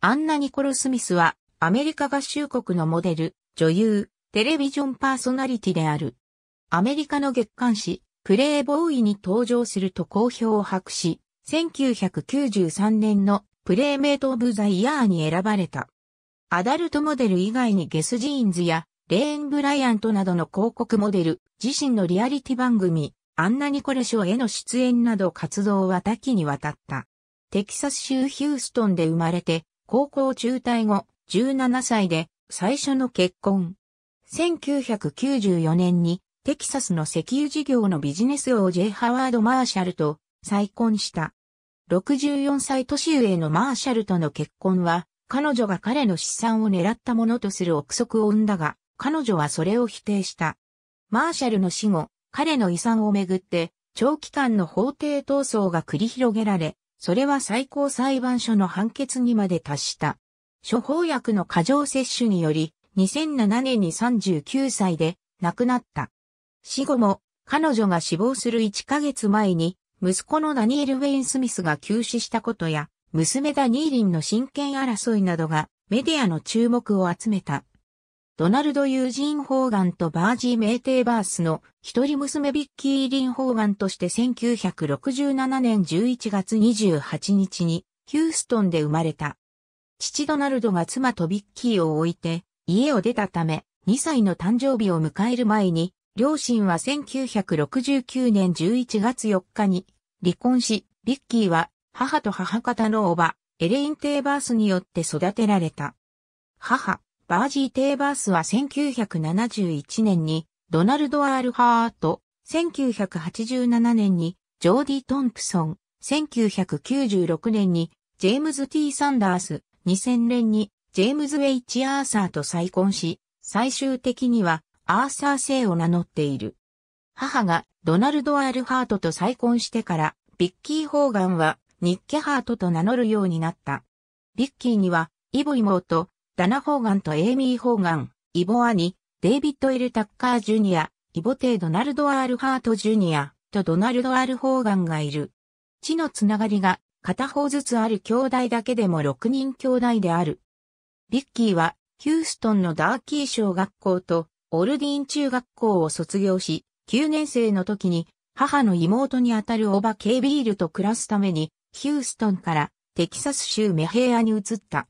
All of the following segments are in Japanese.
アンナ・ニコロ・スミスは、アメリカ合衆国のモデル、女優、テレビジョンパーソナリティである。アメリカの月刊誌、プレイボーイに登場すると好評を博し、1993年のプレイメイト・オブ・ザ・イヤーに選ばれた。アダルトモデル以外にゲスジーンズやレーン・ブライアントなどの広告モデル、自身のリアリティ番組、アンナ・ニコレ賞への出演など活動は多岐にわたった。テキサス州ヒューストンで生まれて、高校中退後、17歳で最初の結婚。1994年にテキサスの石油事業のビジネス王 J. ハワード・マーシャルと再婚した。64歳年上のマーシャルとの結婚は、彼女が彼の資産を狙ったものとする憶測を生んだが、彼女はそれを否定した。マーシャルの死後、彼の遺産をめぐって、長期間の法廷闘争が繰り広げられ、それは最高裁判所の判決にまで達した。処方薬の過剰摂取により、2007年に39歳で亡くなった。死後も、彼女が死亡する1ヶ月前に、息子のダニエル・ウェイン・スミスが急死したことや、娘ダニーリンの親権争いなどがメディアの注目を集めた。ドナルド・ユージン・ホーガンとバージー・メーテーバースの一人娘ビッキー・リン・ホーガンとして1967年11月28日にヒューストンで生まれた。父ドナルドが妻とビッキーを置いて家を出たため2歳の誕生日を迎える前に両親は1969年11月4日に離婚し、ビッキーは母と母方のおばエレイン・テーバースによって育てられた。母、バージー・テーバースは1971年にドナルド・アール・ハート、1987年にジョーディ・トンプソン、1996年にジェームズ・ T・ サンダース、2000年にジェームズ・ウェイチ・アーサーと再婚し、最終的にはアーサー・セイを名乗っている。母がドナルド・アール・ハートと再婚してから、ビッキー・ホーガンはニッケ・ハートと名乗るようになった。ビッキーには、イボイ妹、ダナ・ホーガンとエイミー・ホーガン、イボ・アニ、デイビッド・エル・タッカー・ジュニア、イボ・テイ・ドナルド・アール・ハート・ジュニアとドナルド・アール・ホーガンがいる。地のつながりが片方ずつある兄弟だけでも6人兄弟である。ビッキーはヒューストンのダーキー小学校とオルディーン中学校を卒業し、9年生の時に母の妹にあたるオバ・ケイビールと暮らすためにヒューストンからテキサス州メヘイアに移った。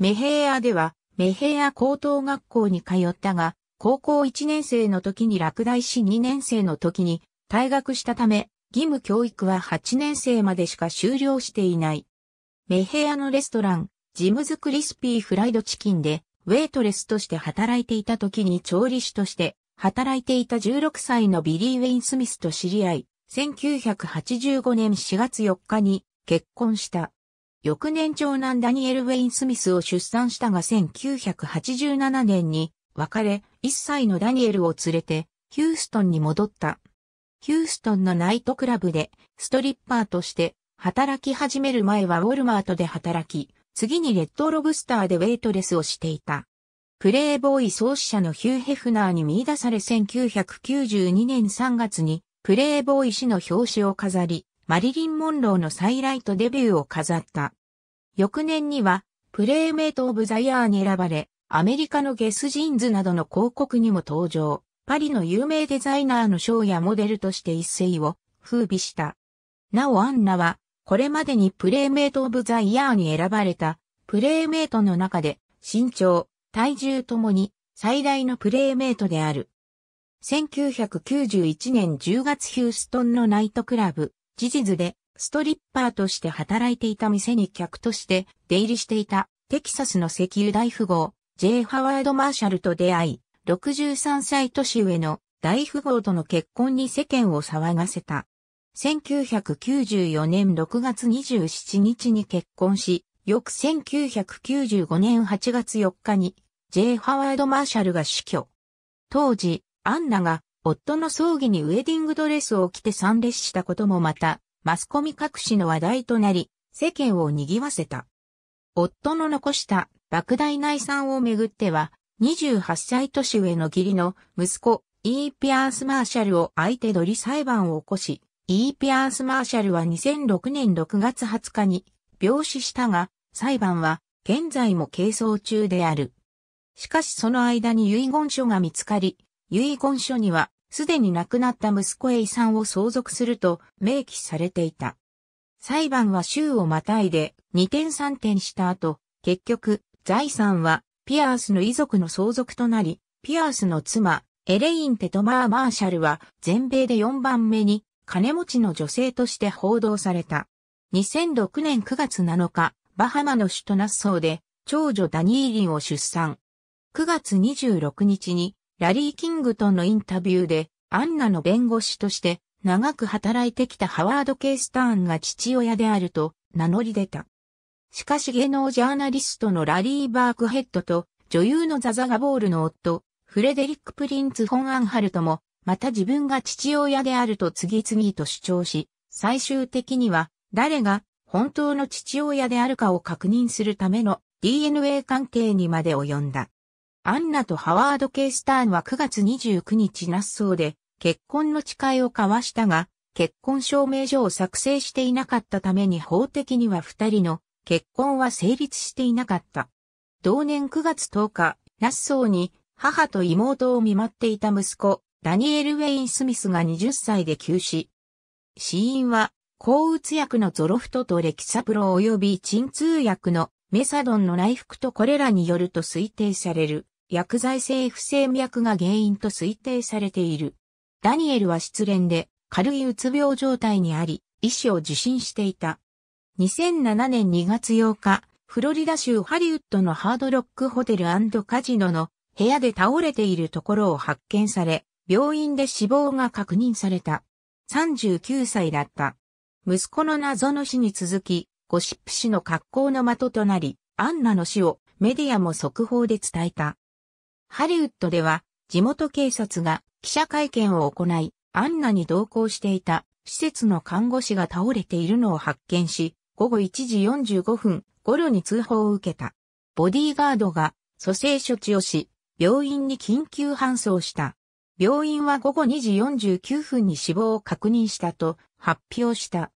メヘアでは、メヘア高等学校に通ったが、高校1年生の時に落第し2年生の時に退学したため、義務教育は8年生までしか終了していない。メヘアのレストラン、ジムズクリスピーフライドチキンで、ウェイトレスとして働いていた時に調理師として働いていた16歳のビリー・ウェイン・スミスと知り合い、1985年4月4日に結婚した。翌年長男ダニエル・ウェイン・スミスを出産したが1987年に別れ、1歳のダニエルを連れてヒューストンに戻った。ヒューストンのナイトクラブでストリッパーとして働き始める前はウォルマートで働き、次にレッドロブスターでウェイトレスをしていた。プレイボーイ創始者のヒュー・ヘフナーに見出され1992年3月にプレイボーイ氏の表紙を飾り、マリリン・モンローの再来とデビューを飾った。翌年には、プレイメイト・オブ・ザ・イヤーに選ばれ、アメリカのゲスジーンズなどの広告にも登場、パリの有名デザイナーのショーやモデルとして一世を風靡した。なおアンナは、これまでにプレイメイト・オブ・ザ・イヤーに選ばれた、プレイメイトの中で、身長、体重ともに、最大のプレイメイトである。1991年10月ヒューストンのナイトクラブ、事実でストリッパーとして働いていた店に客として出入りしていたテキサスの石油大富豪 J. ハワード・マーシャルと出会い、63歳年上の大富豪との結婚に世間を騒がせた。1994年6月27日に結婚し、翌1995年8月4日に J. ハワード・マーシャルが死去。当時、アンナが夫の葬儀にウェディングドレスを着て参列したこともまた、マスコミ隠しの話題となり、世間を賑わせた。夫の残した莫大内産をめぐっては、28歳年上の義理の息子、イー・ピアース・マーシャルを相手取り裁判を起こし、イー・ピアース・マーシャルは2006年6月20日に病死したが、裁判は現在も係争中である。しかしその間に遺言書が見つかり、遺言書にはすでに亡くなった息子へ遺産を相続すると明記されていた。裁判は州をまたいで二転三転した後、結局、財産はピアースの遺族の相続となり、ピアースの妻、エレイン・テトマー・マーシャルは全米で4番目に金持ちの女性として報道された。2006年9月7日、バハマの首都ナッソーで長女ダニーリンを出産。9月26日にラリー・キングトンのインタビューで、アンナの弁護士として長く働いてきたハワード・ケイ・スターンが父親であると名乗り出た。しかし芸能ジャーナリストのラリー・バークヘッドと女優のザザガボールの夫、フレデリック・プリンツ・フォン・アンハルトも、また自分が父親であると次々と主張し、最終的には誰が本当の父親であるかを確認するための DNA 関係にまで及んだ。アンナとハワード・ケイ・スターンは9月29日ナッソーで結婚の誓いを交わしたが、結婚証明書を作成していなかったために法的には二人の結婚は成立していなかった。同年9月10日、ナッソーに母と妹を見舞っていた息子、ダニエル・ウェイン・スミスが20歳で急死。死因は、抗うつ薬のゾロフトとレキサプロ及び鎮痛薬のメサドンの内服とこれらによると推定される。薬剤性不整脈が原因と推定されている。ダニエルは失恋で軽いうつ病状態にあり、医師を受診していた。2007年2月8日、フロリダ州ハリウッドのハードロックホテルカジノの部屋で倒れているところを発見され、病院で死亡が確認された。39歳だった。息子の謎の死に続き、ゴシップ氏の格好の的となり、アンナの死をメディアも速報で伝えた。ハリウッドでは地元警察が記者会見を行い、アンナに同行していた施設の看護師が倒れているのを発見し、午後1時45分頃に通報を受けた。ボディーガードが蘇生処置をし、病院に緊急搬送した。病院は午後2時49分に死亡を確認したと発表した。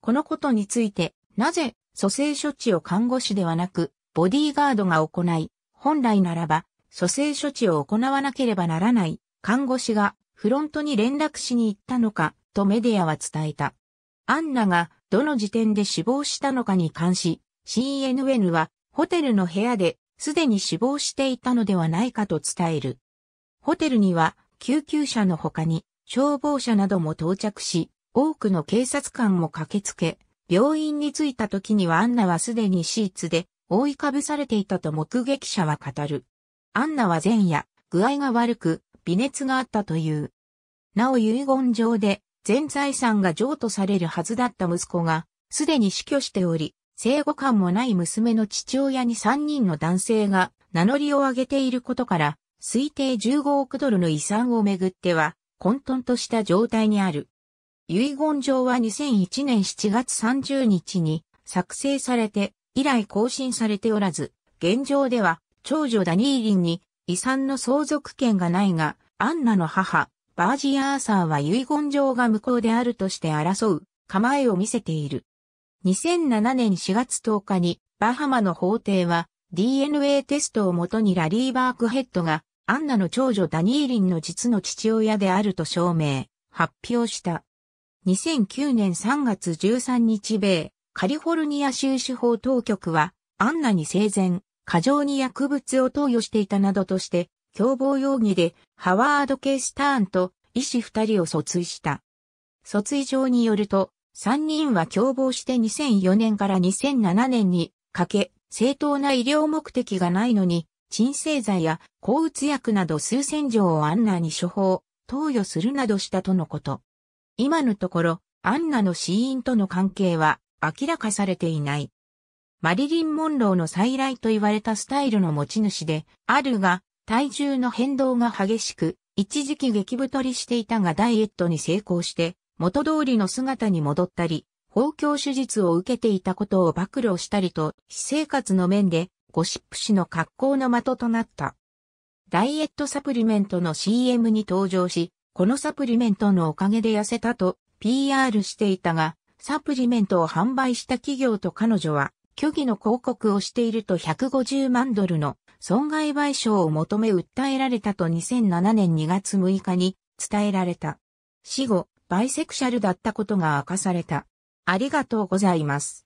このことについて、なぜ蘇生処置を看護師ではなく、ボディーガードが行い、本来ならば蘇生処置を行わなければならない看護師がフロントに連絡しに行ったのかとメディアは伝えた。アンナがどの時点で死亡したのかに関し、CNN はホテルの部屋ですでに死亡していたのではないかと伝える。ホテルには救急車の他に消防車なども到着し、多くの警察官も駆けつけ、病院に着いた時にはアンナはすでにシーツで覆いかぶされていたと目撃者は語る。アンナは前夜、具合が悪く、微熱があったという。なお遺言状で、全財産が譲渡されるはずだった息子が、すでに死去しており、生後感もない娘の父親に3人の男性が名乗りを上げていることから、推定15億ドルの遺産をめぐっては、混沌とした状態にある。遺言状は2001年7月30日に作成されて、以来更新されておらず、現状では長女ダニーリンに遺産の相続権がないが、アンナの母、バージアーサーは遺言状が無効であるとして争う構えを見せている。2007年4月10日にバハマの法廷は DNA テストをもとにラリー・バークヘッドがアンナの長女ダニーリンの実の父親であると証明、発表した。2009年3月13日米、カリフォルニア州司法当局はアンナに生前、過剰に薬物を投与していたなどとして、共謀容疑でハワード・ケースターンと医師二人を訴追した。訴追状によると、三人は共謀して2004年から2007年にかけ、正当な医療目的がないのに、鎮静剤や抗うつ薬など数千錠をアンナに処方、投与するなどしたとのこと。今のところ、アンナの死因との関係は明らかされていない。マリリン・モンローの再来と言われたスタイルの持ち主で、あるが、体重の変動が激しく、一時期激太りしていたがダイエットに成功して、元通りの姿に戻ったり、包教手術を受けていたことを暴露したりと、私生活の面で、ゴシップ誌の格好の的となった。ダイエットサプリメントの CM に登場し、このサプリメントのおかげで痩せたと PR していたが、サプリメントを販売した企業と彼女は虚偽の広告をしていると150万ドルの損害賠償を求め訴えられたと2007年2月6日に伝えられた。死後、バイセクシャルだったことが明かされた。ありがとうございます。